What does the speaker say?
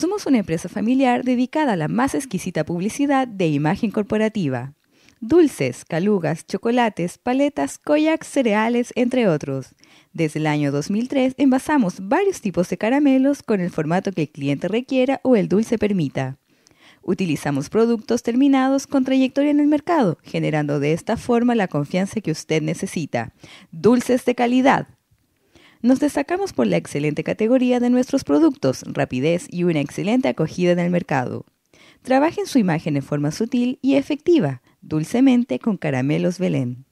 Somos una empresa familiar dedicada a la más exquisita publicidad de imagen corporativa. Dulces, calugas, chocolates, paletas, koyaks, cereales, entre otros. Desde el año 2003 envasamos varios tipos de caramelos con el formato que el cliente requiera o el dulce permita. Utilizamos productos terminados con trayectoria en el mercado, generando de esta forma la confianza que usted necesita. Dulces de calidad, nos destacamos por la excelente categoría de nuestros productos, rapidez y una excelente acogida en el mercado. Trabajen su imagen en forma sutil y efectiva, dulcemente con caramelos Belén.